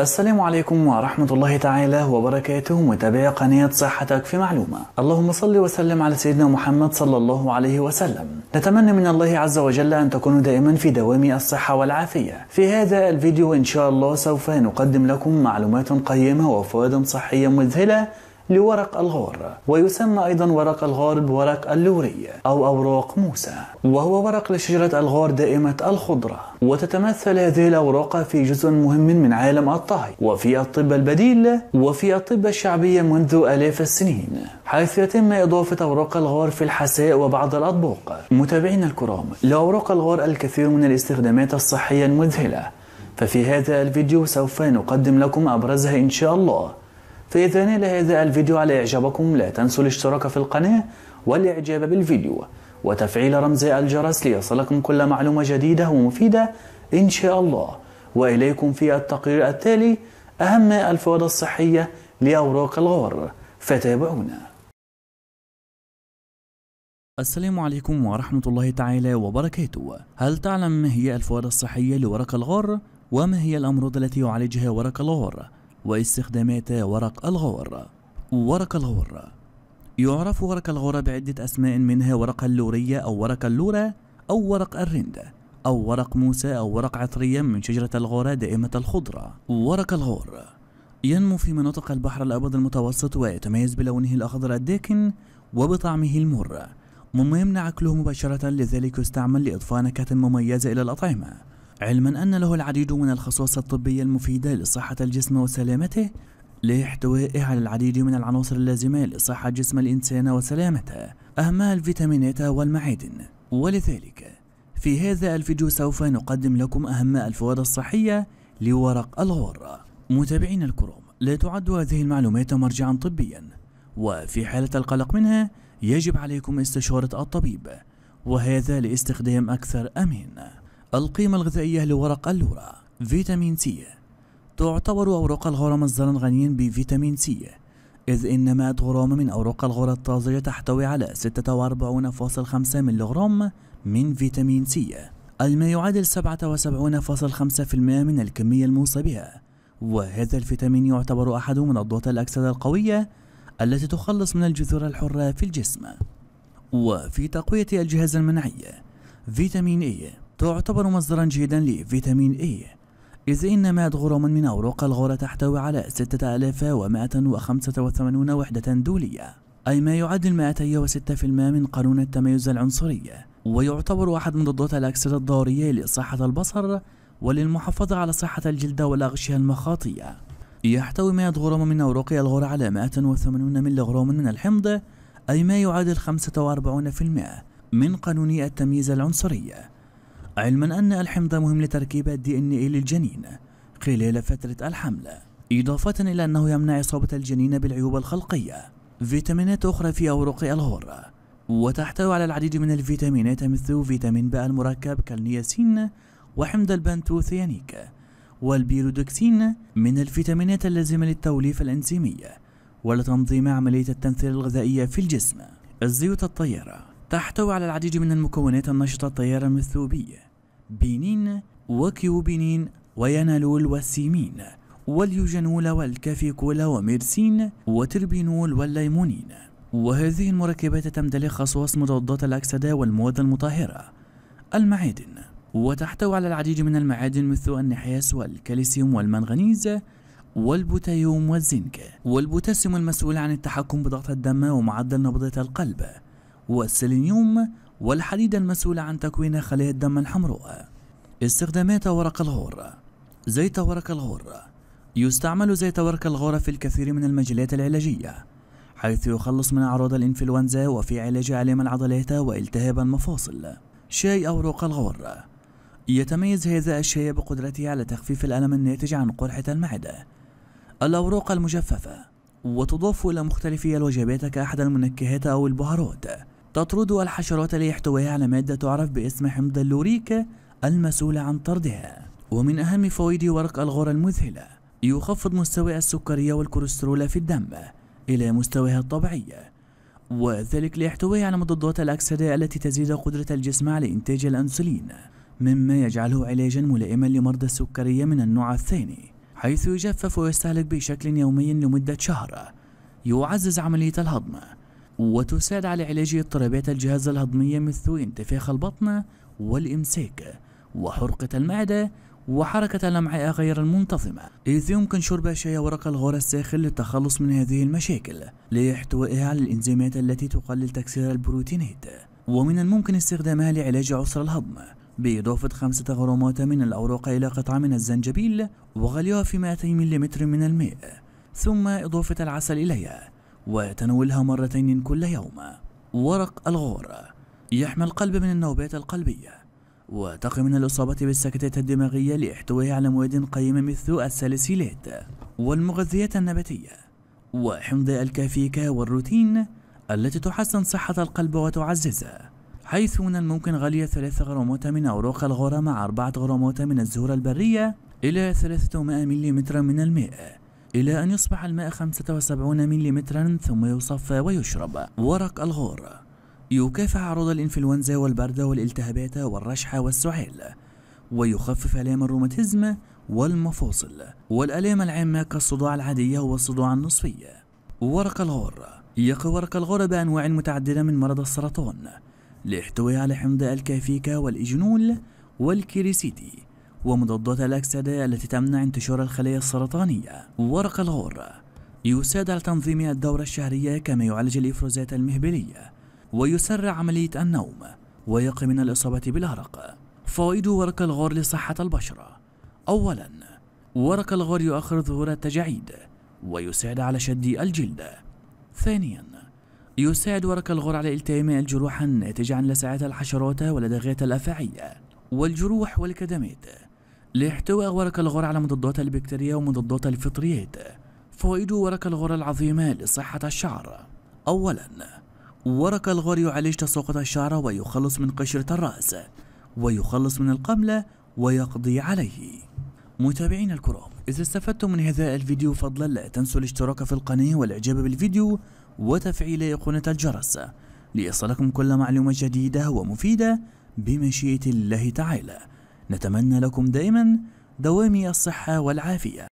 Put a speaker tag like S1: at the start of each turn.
S1: السلام عليكم ورحمة الله تعالى وبركاته متابعي قناة صحتك في معلومة اللهم صل وسلم على سيدنا محمد صلى الله عليه وسلم نتمنى من الله عز وجل أن تكونوا دائما في دوام الصحة والعافية في هذا الفيديو إن شاء الله سوف نقدم لكم معلومات قيمة وفوائد صحية مذهلة لورق الغار ويسمى أيضا ورق الغار بورق اللوري أو أوراق موسى وهو ورق لشجرة الغار دائمة الخضرة وتتمثل هذه الأوراق في جزء مهم من عالم الطهي وفي الطب البديل وفي الطب الشعبية منذ آلاف السنين حيث يتم إضافة أوراق الغار في الحساء وبعض الأطباق متابعينا الكرام لأوراق الغار الكثير من الاستخدامات الصحية المذهلة ففي هذا الفيديو سوف نقدم لكم أبرزها إن شاء الله فإذا نال هذا الفيديو على إعجابكم لا تنسوا الاشتراك في القناة والإعجاب بالفيديو وتفعيل رمز الجرس ليصلكم كل معلومة جديدة ومفيدة إن شاء الله وإليكم في التقرير التالي أهم الفوائد الصحية لأوراق الغار فتابعونا السلام عليكم ورحمة الله تعالى وبركاته هل تعلم ما هي الفوائد الصحية لورق الغار؟ وما هي الأمراض التي يعالجها ورق الغار؟ واستخدامات ورق الغور ورق الغور يعرف ورق الغور بعدة أسماء منها ورق اللورية أو ورق اللورة أو ورق الرند أو ورق موسى أو ورق عطرية من شجرة الغورة دائمة الخضرة ورق الغور ينمو في مناطق البحر الأبيض المتوسط ويتميز بلونه الأخضر الداكن وبطعمه المر مما يمنع أكله مباشرة لذلك يستعمل لإضفاء نكهة مميزة إلى الأطعمة علما أن له العديد من الخصائص الطبية المفيدة لصحة الجسم وسلامته لاحتوائه على العديد من العناصر اللازمة لصحة جسم الإنسان وسلامته أهمها الفيتامينات والمعادن ولذلك في هذا الفيديو سوف نقدم لكم أهم الفوائد الصحية لورق الغرة متابعين الكرام لا تعد هذه المعلومات مرجعا طبيا وفي حالة القلق منها يجب عليكم استشارة الطبيب وهذا لاستخدام أكثر أمان القيمة الغذائية لورق اللورا فيتامين سي تعتبر أوراق الغرة مصدرا غنيا بفيتامين سي إذ إن 100 غرام من أوراق الغرة الطازجة تحتوي على 46.5 ملغرام من فيتامين سي الما يعادل 77.5% من الكمية الموصى بها وهذا الفيتامين يعتبر أحد منظات الأكسدة القوية التي تخلص من الجذور الحرة في الجسم وفي تقوية الجهاز المناعي فيتامين A تعتبر مصدرا جيدا لفيتامين إي إذ إن 100 غرام من أوراق الغورة تحتوي على 6185 وحدة دولية أي ما يعادل 206% من قانون التميز العنصري ويعتبر أحد مضادات الأكسدة الضارية لصحة البصر وللمحافظة على صحة الجلد والأغشية المخاطية يحتوي 100 غرام من أوراق الغورة على 180 ملغرام من الحمض أي ما يعادل 45% من قانون التمييز العنصري علما أن الحمض مهم لتركيب الدي إن إي للجنين خلال فترة الحمل إضافة إلى أنه يمنع إصابة الجنين بالعيوب الخلقية فيتامينات أخرى في أوراق الهر وتحتوي على العديد من الفيتامينات مثل فيتامين باء المركب كالنياسين وحمض البنتوثيانيك والبيرودوكسين من الفيتامينات اللازمة للتوليف الإنزيمي ولتنظيم عملية التمثيل الغذائية في الجسم الزيوت الطيارة تحتوي على العديد من المكونات النشطة الطيارة مثل بي بنين وكيوبينين وينالول والسيمين واليوجنول والكافيكولا وميرسين وتربينول والليمونين وهذه المركبات تمتلك خصائص مضادات الأكسدة والمواد المطهرة المعادن وتحتوي على العديد من المعادن مثل النحاس والكالسيوم والمنغنيز والبوتيوم والزنك والبوتاسيوم المسؤول عن التحكم بضغط الدم ومعدل نبضة القلب والسيلينيوم والحديد المسؤول عن تكوين خلايا الدم الحمراء استخدامات ورق الغور زيت ورق الغور يستعمل زيت ورق الغور في الكثير من المجالات العلاجية حيث يخلص من أعراض الإنفلونزا وفي علاج آلام العضلات والتهاب المفاصل شاي أوراق الغور يتميز هذا الشاي بقدرته على تخفيف الألم الناتج عن قرحة المعدة الأوراق المجففة وتضاف إلى مختلف الوجبات كأحد المنكهات أو البهارات تطرد الحشرات ليحتويها على مادة تعرف باسم حمض اللوريكا المسؤولة عن طردها ومن أهم فوائد ورق الغورة المذهلة يخفض مستوى السكرية والكوليسترول في الدم إلى مستواها الطبيعي وذلك ليحتوي على مضادات الأكسدة التي تزيد قدرة الجسم على إنتاج الأنسولين مما يجعله علاجا ملائما لمرضى السكرية من النوع الثاني حيث يجفف ويستهلك بشكل يومي لمدة شهر يعزز عملية الهضم وتساعد على علاج اضطرابات الجهاز الهضمي مثل انتفاخ البطن والإمساك وحرقة المعدة وحركة الأمعاء غير المنتظمة إذ يمكن شرب شاي ورق الغور الساخن للتخلص من هذه المشاكل لاحتوائها على الإنزيمات التي تقلل تكسير البروتينات ومن الممكن استخدامها لعلاج عسر الهضم بإضافة خمسة غرامات من الأوراق إلى قطعة من الزنجبيل وغليها في 200 ملم من الماء ثم إضافة العسل إليها ويتناولها مرتين كل يوم ورق الغور يحمي القلب من النوبات القلبية وتقي من الإصابة بالسكتات الدماغية لاحتوائه على مواد قيمة مثل الساليسيلات والمغذيات النباتية وحمض الكافيكا والروتين التي تحسن صحة القلب وتعززه حيث من الممكن غلي 3 غرامات من أوراق الغورة مع 4 غرامات من الزهور البرية إلى 300 ملم من الماء إلى أن يصبح الماء 75 ملم ثم يصفى ويشرب ورق الغور يكافح عرض الإنفلونزا والبرد والالتهابات والرشحة والسعال ويخفف آلام الروماتيزم والمفاصل والآلام العامة كالصداع العادية والصداع النصفي ورق الغور يقي ورق الغور بأنواع متعددة من مرض السرطان ليحتوي على حمض الكافيكا والإجنول والكيريسيتي ومضادات الأكسدة التي تمنع انتشار الخلايا السرطانية ورق الغور يساعد على تنظيم الدورة الشهرية كما يعالج الإفرازات المهبلية ويسرع عملية النوم ويقي من الإصابة بالأرق فوائد ورق الغور لصحة البشرة أولا ورق الغور يؤخر ظهور التجاعيد ويساعد على شد الجلد ثانيا يساعد ورق الغور على التئام الجروح الناتج عن لسعات الحشرات والدغات الأفاعية والجروح والكدمات لاحتواء ورق الغر على مضادات البكتيريا ومضادات الفطريات فوائد ورق الغر العظيمة لصحة الشعر أولا ورق الغر يعالج تساقط الشعر ويخلص من قشرة الرأس ويخلص من القملة ويقضي عليه متابعين الكرام إذا استفدتم من هذا الفيديو فضلا لا تنسوا الاشتراك في القناة والإعجاب بالفيديو وتفعيل أيقونة الجرس ليصلكم كل معلومة جديدة ومفيدة بمشيئة الله تعالى نتمنى لكم دائما دوامي الصحة والعافية